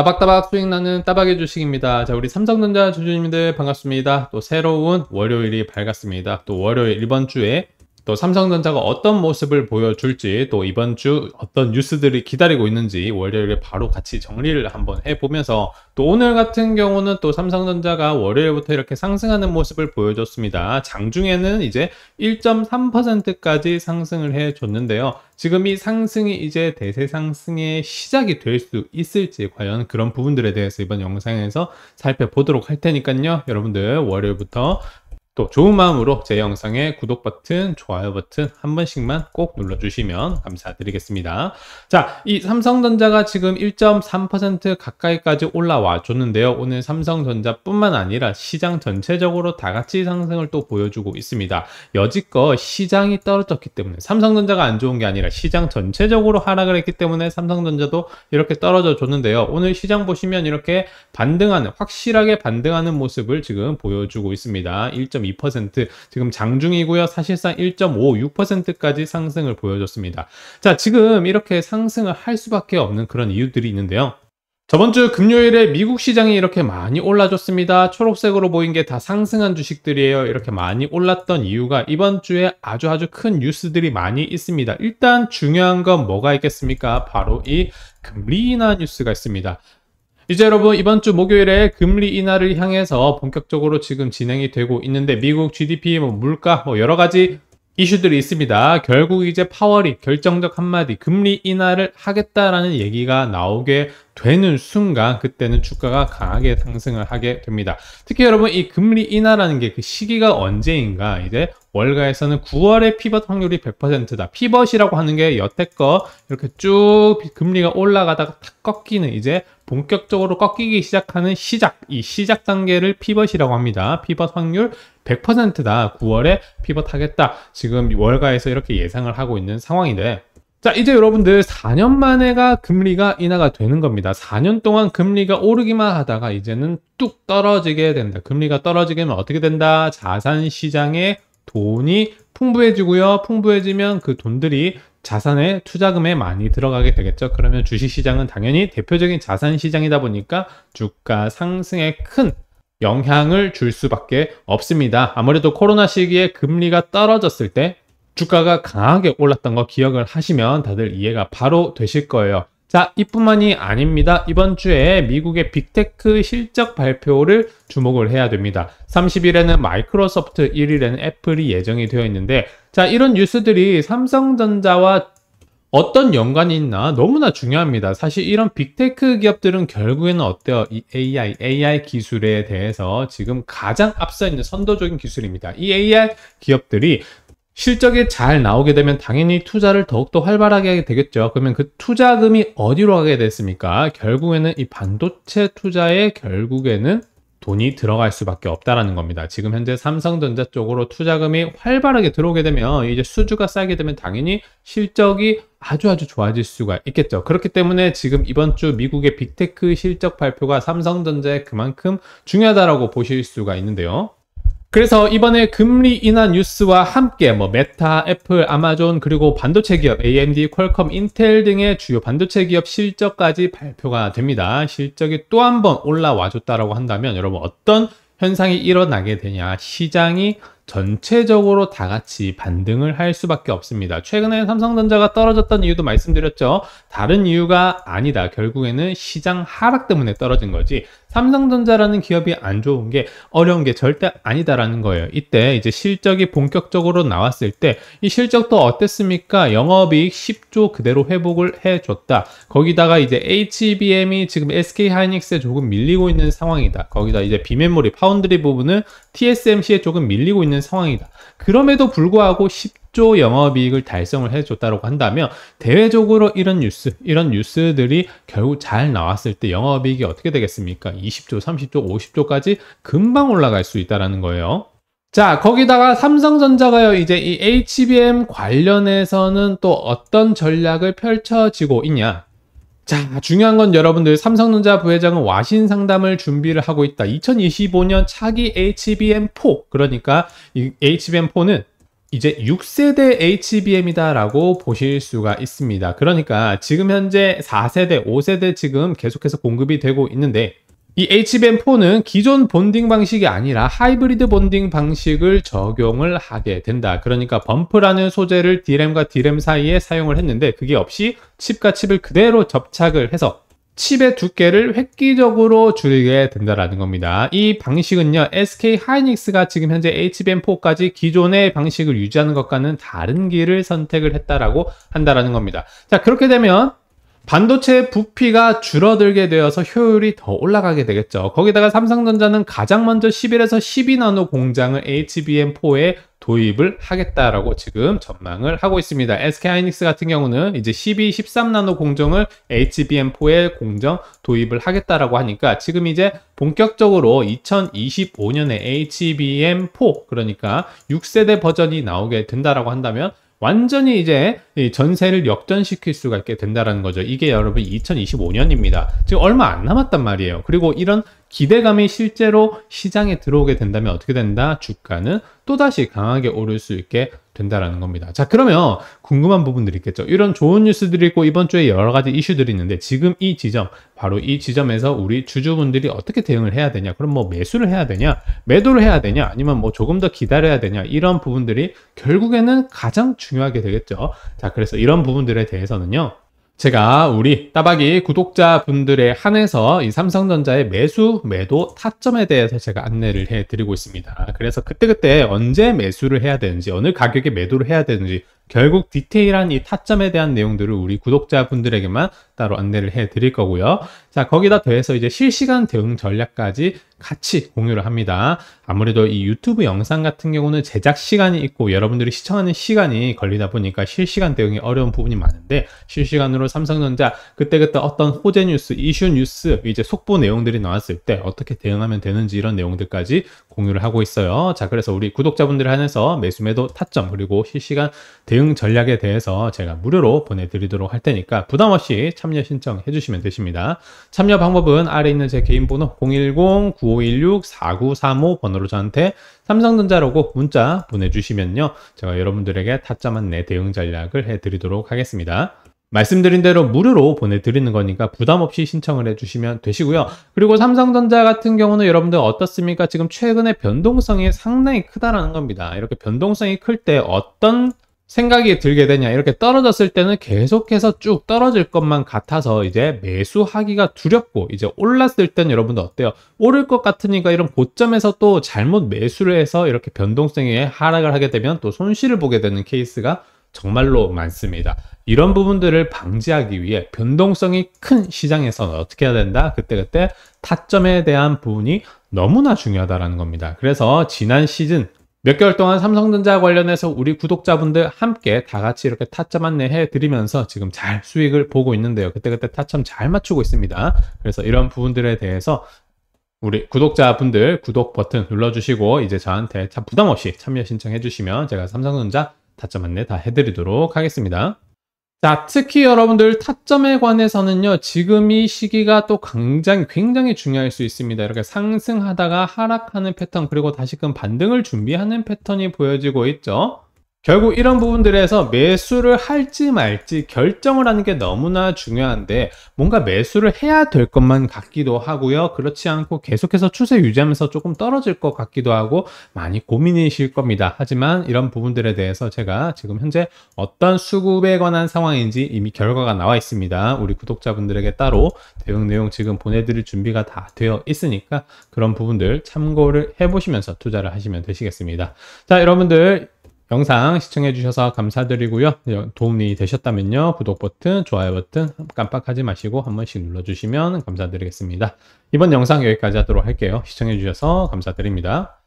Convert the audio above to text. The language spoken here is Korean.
따박따박 수익 나는 따박의 주식입니다. 자, 우리 삼성전자 주주님들 반갑습니다. 또 새로운 월요일이 밝았습니다. 또 월요일 이번 주에 또 삼성전자가 어떤 모습을 보여줄지 또 이번 주 어떤 뉴스들이 기다리고 있는지 월요일에 바로 같이 정리를 한번 해보면서 또 오늘 같은 경우는 또 삼성전자가 월요일부터 이렇게 상승하는 모습을 보여줬습니다. 장중에는 이제 1.3%까지 상승을 해줬는데요. 지금 이 상승이 이제 대세 상승의 시작이 될 수 있을지 과연 그런 부분들에 대해서 이번 영상에서 살펴보도록 할 테니까요. 여러분들 월요일부터 또 좋은 마음으로 제 영상에 구독 버튼, 좋아요 버튼 한 번씩만 꼭 눌러주시면 감사드리겠습니다. 자, 이 삼성전자가 지금 1.3% 가까이까지 올라와 줬는데요. 오늘 삼성전자뿐만 아니라 시장 전체적으로 다 같이 상승을 또 보여주고 있습니다. 여지껏 시장이 떨어졌기 때문에 삼성전자가 안 좋은 게 아니라 시장 전체적으로 하락을 했기 때문에 삼성전자도 이렇게 떨어져 줬는데요. 오늘 시장 보시면 이렇게 반등하는, 확실하게 반등하는 모습을 지금 보여주고 있습니다. 1.2% 지금 장중이고요. 사실상 1.5, 6%까지 상승을 보여줬습니다. 자, 지금 이렇게 상승을 할 수밖에 없는 그런 이유들이 있는데요. 저번 주 금요일에 미국 시장이 이렇게 많이 올라줬습니다. 초록색으로 보인 게 다 상승한 주식들이에요. 이렇게 많이 올랐던 이유가 이번 주에 아주 아주 큰 뉴스들이 많이 있습니다. 일단 중요한 건 뭐가 있겠습니까? 바로 이금리 인하 뉴스가 있습니다. 이제 여러분 이번 주 목요일에 금리 인하를 향해서 본격적으로 지금 진행이 되고 있는데 미국 GDP, 뭐 물가 뭐 여러 가지 이슈들이 있습니다. 결국 이제 파월이 결정적 한마디 금리 인하를 하겠다라는 얘기가 나오게 되는 순간 그때는 주가가 강하게 상승을 하게 됩니다. 특히 여러분 이 금리 인하라는 게 그 시기가 언제인가 이제 월가에서는 9월에 피벗 확률이 100%다. 피벗이라고 하는 게 여태껏 이렇게 쭉 금리가 올라가다가 탁 꺾이는 이제 본격적으로 꺾이기 시작하는 시작 이 시작 단계를 피벗이라고 합니다. 피벗 확률 100%다 9월에 피벗하겠다 지금 월가에서 이렇게 예상을 하고 있는 상황인데 자 이제 여러분들 4년 만에가 금리가 인하가 되는 겁니다 4년 동안 금리가 오르기만 하다가 이제는 뚝 떨어지게 된다 금리가 떨어지게 되면 어떻게 된다 자산시장에 돈이 풍부해지고요 풍부해지면 그 돈들이 자산의 투자금에 많이 들어가게 되겠죠. 그러면 주식시장은 당연히 대표적인 자산시장이다 보니까 주가 상승에 큰 영향을 줄 수밖에 없습니다. 아무래도 코로나 시기에 금리가 떨어졌을 때 주가가 강하게 올랐던 거 기억을 하시면 다들 이해가 바로 되실 거예요. 자, 이뿐만이 아닙니다. 이번 주에 미국의 빅테크 실적 발표를 주목을 해야 됩니다. 30일에는 마이크로소프트, 1일에는 애플이 예정이 되어 있는데 자, 이런 뉴스들이 삼성전자와 어떤 연관이 있나 너무나 중요합니다. 사실 이런 빅테크 기업들은 결국에는 어때요? 이 AI, AI 기술에 대해서 지금 가장 앞서 있는 선도적인 기술입니다. 이 AI 기업들이 실적이 잘 나오게 되면 당연히 투자를 더욱더 활발하게 하게 되겠죠. 그러면 그 투자금이 어디로 가게 됐습니까? 결국에는 이 반도체 투자에 결국에는 돈이 들어갈 수밖에 없다라는 겁니다. 지금 현재 삼성전자 쪽으로 투자금이 활발하게 들어오게 되면 이제 수주가 쌓이게 되면 당연히 실적이 아주 아주 좋아질 수가 있겠죠. 그렇기 때문에 지금 이번 주 미국의 빅테크 실적 발표가 삼성전자에 그만큼 중요하다라고 보실 수가 있는데요. 그래서 이번에 금리 인하 뉴스와 함께 뭐 메타, 애플, 아마존 그리고 반도체 기업 AMD, 퀄컴, 인텔 등의 주요 반도체 기업 실적까지 발표가 됩니다. 실적이 또 한 번 올라와 줬다라고 한다면 여러분 어떤 현상이 일어나게 되냐 시장이 전체적으로 다 같이 반등을 할 수밖에 없습니다. 최근에 삼성전자가 떨어졌던 이유도 말씀드렸죠. 다른 이유가 아니다. 결국에는 시장 하락 때문에 떨어진 거지. 삼성전자라는 기업이 안 좋은 게 어려운 게 절대 아니다라는 거예요. 이때 이제 실적이 본격적으로 나왔을 때 이 실적도 어땠습니까? 영업이익 10조 그대로 회복을 해줬다. 거기다가 이제 HBM이 지금 SK 하이닉스에 조금 밀리고 있는 상황이다. 거기다 이제 비메모리 파운드리 부분은 TSMC에 조금 밀리고 있는 있는 상황이다. 그럼에도 불구하고 10조 영업이익을 달성을 해줬다고 한다면 대외적으로 이런 뉴스, 이런 뉴스들이 결국 잘 나왔을 때 영업이익이 어떻게 되겠습니까? 20조, 30조, 50조까지 금방 올라갈 수있다는 거예요. 자, 거기다가 삼성전자가요, 이제 이 HBM 관련해서는 또 어떤 전략을 펼쳐지고 있냐? 자, 중요한 건 여러분들 삼성전자 부회장은 와신 상담을 준비를 하고 있다. 2025년 차기 HBM4 그러니까 이 HBM4는 이제 6세대 HBM이다라고 보실 수가 있습니다. 그러니까 지금 현재 4세대, 5세대 지금 계속해서 공급이 되고 있는데 이 HBM4는 기존 본딩 방식이 아니라 하이브리드 본딩 방식을 적용을 하게 된다. 그러니까 범프라는 소재를 d m 과 d m 사이에 사용을 했는데 그게 없이 칩과 칩을 그대로 접착을 해서 칩의 두께를 획기적으로 줄이게 된다라는 겁니다. 이 방식은요, SK 하이닉스가 지금 현재 HBM4까지 기존의 방식을 유지하는 것과는 다른 길을 선택을 했다라고 한다라는 겁니다. 자, 그렇게 되면 반도체 부피가 줄어들게 되어서 효율이 더 올라가게 되겠죠. 거기다가 삼성전자는 가장 먼저 11에서 12나노 공장을 HBM4에 도입을 하겠다라고 지금 전망을 하고 있습니다. SK 하이닉스 같은 경우는 이제 12, 13나노 공정을 HBM4에 공정 도입을 하겠다라고 하니까 지금 이제 본격적으로 2025년에 HBM4 그러니까 6세대 버전이 나오게 된다라고 한다면 완전히 이제 전세를 역전시킬 수가 있게 된다라는 거죠. 이게 여러분 2025년입니다. 지금 얼마 안 남았단 말이에요. 그리고 이런 기대감이 실제로 시장에 들어오게 된다면 어떻게 된다? 주가는 또다시 강하게 오를 수 있게 된다라는 겁니다. 자, 그러면 궁금한 부분들이 있겠죠. 이런 좋은 뉴스들이 있고 이번 주에 여러 가지 이슈들이 있는데 지금 이 지점, 바로 이 지점에서 우리 주주분들이 어떻게 대응을 해야 되냐? 그럼 뭐 매수를 해야 되냐? 매도를 해야 되냐? 아니면 뭐 조금 더 기다려야 되냐? 이런 부분들이 결국에는 가장 중요하게 되겠죠. 자, 그래서 이런 부분들에 대해서는요. 제가 우리 따박이 구독자분들에 한해서 이 삼성전자의 매수, 매도, 타점에 대해서 제가 안내를 해드리고 있습니다. 그래서 그때그때 언제 매수를 해야 되는지, 어느 가격에 매도를 해야 되는지 결국 디테일한 이 타점에 대한 내용들을 우리 구독자분들에게만 따로 안내를 해 드릴 거고요. 자, 거기다 더해서 이제 실시간 대응 전략까지 같이 공유를 합니다. 아무래도 이 유튜브 영상 같은 경우는 제작 시간이 있고 여러분들이 시청하는 시간이 걸리다 보니까 실시간 대응이 어려운 부분이 많은데 실시간으로 삼성전자 그때그때 어떤 호재 뉴스, 이슈 뉴스, 이제 속보 내용들이 나왔을 때 어떻게 대응하면 되는지 이런 내용들까지 공유를 하고 있어요. 자, 그래서 우리 구독자분들 한해서 매수 매도 타점 그리고 실시간 대응 대응 전략에 대해서 제가 무료로 보내드리도록 할 테니까 부담 없이 참여 신청해 주시면 되십니다. 참여 방법은 아래 있는 제 개인 번호 010-9516-4935 번호로 저한테 삼성전자로고 문자 보내주시면요. 제가 여러분들에게 타짜만 내 대응 전략을 해드리도록 하겠습니다. 말씀드린 대로 무료로 보내드리는 거니까 부담 없이 신청을 해주시면 되시고요. 그리고 삼성전자 같은 경우는 여러분들 어떻습니까? 지금 최근에 변동성이 상당히 크다라는 겁니다. 이렇게 변동성이 클 때 어떤 생각이 들게 되냐 이렇게 떨어졌을 때는 계속해서 쭉 떨어질 것만 같아서 이제 매수하기가 두렵고 이제 올랐을 땐 여러분들 어때요? 오를 것 같으니까 이런 고점에서 또 잘못 매수를 해서 이렇게 변동성에 하락을 하게 되면 또 손실을 보게 되는 케이스가 정말로 많습니다. 이런 부분들을 방지하기 위해 변동성이 큰 시장에서는 어떻게 해야 된다? 그때그때 그때 타점에 대한 부분이 너무나 중요하다라는 겁니다. 그래서 지난 시즌 몇 개월 동안 삼성전자 관련해서 우리 구독자분들 함께 다 같이 이렇게 타점 안내해 드리면서 지금 잘 수익을 보고 있는데요. 그때그때 타점 잘 맞추고 있습니다. 그래서 이런 부분들에 대해서 우리 구독자분들 구독 버튼 눌러주시고 이제 저한테 참 부담없이 참여 신청해 주시면 제가 삼성전자 타점 안내 다 해드리도록 하겠습니다. 자, 특히 여러분들 타점에 관해서는요, 지금 이 시기가 또 굉장히, 굉장히 중요할 수 있습니다. 이렇게 상승하다가 하락하는 패턴, 그리고 다시금 반등을 준비하는 패턴이 보여지고 있죠. 결국 이런 부분들에서 매수를 할지 말지 결정을 하는 게 너무나 중요한데 뭔가 매수를 해야 될 것만 같기도 하고요. 그렇지 않고 계속해서 추세 유지하면서 조금 떨어질 것 같기도 하고 많이 고민이실 겁니다. 하지만 이런 부분들에 대해서 제가 지금 현재 어떤 수급에 관한 상황인지 이미 결과가 나와 있습니다. 우리 구독자분들에게 따로 대응 내용 지금 보내드릴 준비가 다 되어 있으니까 그런 부분들 참고를 해보시면서 투자를 하시면 되시겠습니다. 자 여러분들 영상 시청해주셔서 감사드리고요. 도움이 되셨다면요. 구독 버튼, 좋아요 버튼 깜빡하지 마시고 한 번씩 눌러주시면 감사드리겠습니다. 이번 영상 여기까지 하도록 할게요. 시청해주셔서 감사드립니다.